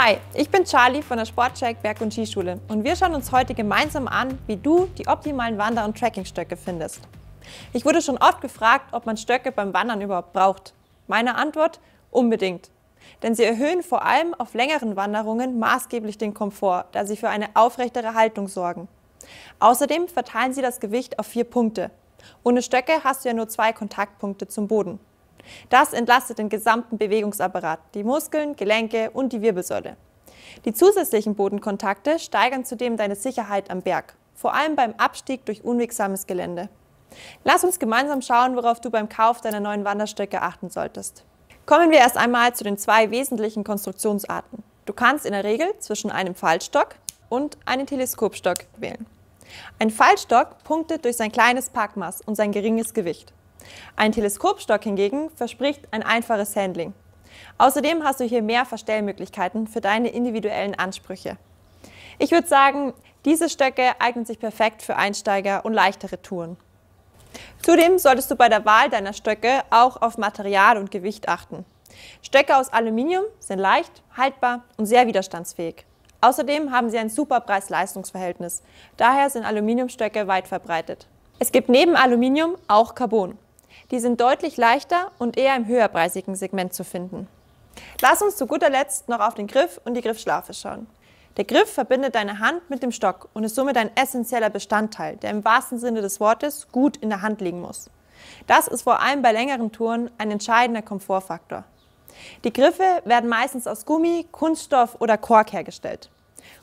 Hi, ich bin Charlie von der Sportcheck Berg- und Skischule und wir schauen uns heute gemeinsam an, wie du die optimalen Wander- und Trekkingstöcke findest. Ich wurde schon oft gefragt, ob man Stöcke beim Wandern überhaupt braucht. Meine Antwort? Unbedingt. Denn sie erhöhen vor allem auf längeren Wanderungen maßgeblich den Komfort, da sie für eine aufrechtere Haltung sorgen. Außerdem verteilen sie das Gewicht auf vier Punkte. Ohne Stöcke hast du ja nur zwei Kontaktpunkte zum Boden. Das entlastet den gesamten Bewegungsapparat, die Muskeln, Gelenke und die Wirbelsäule. Die zusätzlichen Bodenkontakte steigern zudem deine Sicherheit am Berg, vor allem beim Abstieg durch unwegsames Gelände. Lass uns gemeinsam schauen, worauf du beim Kauf deiner neuen Wanderstöcke achten solltest. Kommen wir erst einmal zu den zwei wesentlichen Konstruktionsarten. Du kannst in der Regel zwischen einem Fallstock und einem Teleskopstock wählen. Ein Fallstock punktet durch sein kleines Packmaß und sein geringes Gewicht. Ein Teleskopstock hingegen verspricht ein einfaches Handling. Außerdem hast du hier mehr Verstellmöglichkeiten für deine individuellen Ansprüche. Ich würde sagen, diese Stöcke eignen sich perfekt für Einsteiger und leichtere Touren. Zudem solltest du bei der Wahl deiner Stöcke auch auf Material und Gewicht achten. Stöcke aus Aluminium sind leicht, haltbar und sehr widerstandsfähig. Außerdem haben sie ein super Preis-Leistungs-Verhältnis. Daher sind Aluminiumstöcke weit verbreitet. Es gibt neben Aluminium auch Carbon. Die sind deutlich leichter und eher im höherpreisigen Segment zu finden. Lass uns zu guter Letzt noch auf den Griff und die Griffschlafe schauen. Der Griff verbindet deine Hand mit dem Stock und ist somit ein essentieller Bestandteil, der im wahrsten Sinne des Wortes gut in der Hand liegen muss. Das ist vor allem bei längeren Touren ein entscheidender Komfortfaktor. Die Griffe werden meistens aus Gummi, Kunststoff oder Kork hergestellt.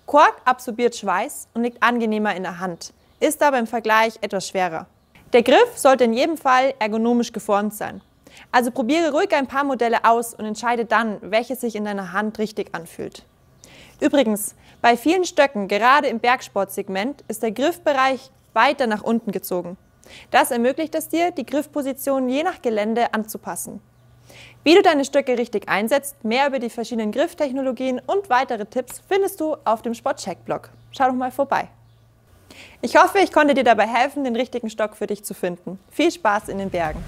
Kork absorbiert Schweiß und liegt angenehmer in der Hand, ist aber im Vergleich etwas schwerer. Der Griff sollte in jedem Fall ergonomisch geformt sein. Also probiere ruhig ein paar Modelle aus und entscheide dann, welches sich in deiner Hand richtig anfühlt. Übrigens, bei vielen Stöcken, gerade im Bergsportsegment, ist der Griffbereich weiter nach unten gezogen. Das ermöglicht es dir, die Griffposition je nach Gelände anzupassen. Wie du deine Stöcke richtig einsetzt, mehr über die verschiedenen Grifftechnologien und weitere Tipps findest du auf dem Sportcheck-Blog. Schau doch mal vorbei. Ich hoffe, ich konnte dir dabei helfen, den richtigen Stock für dich zu finden. Viel Spaß in den Bergen!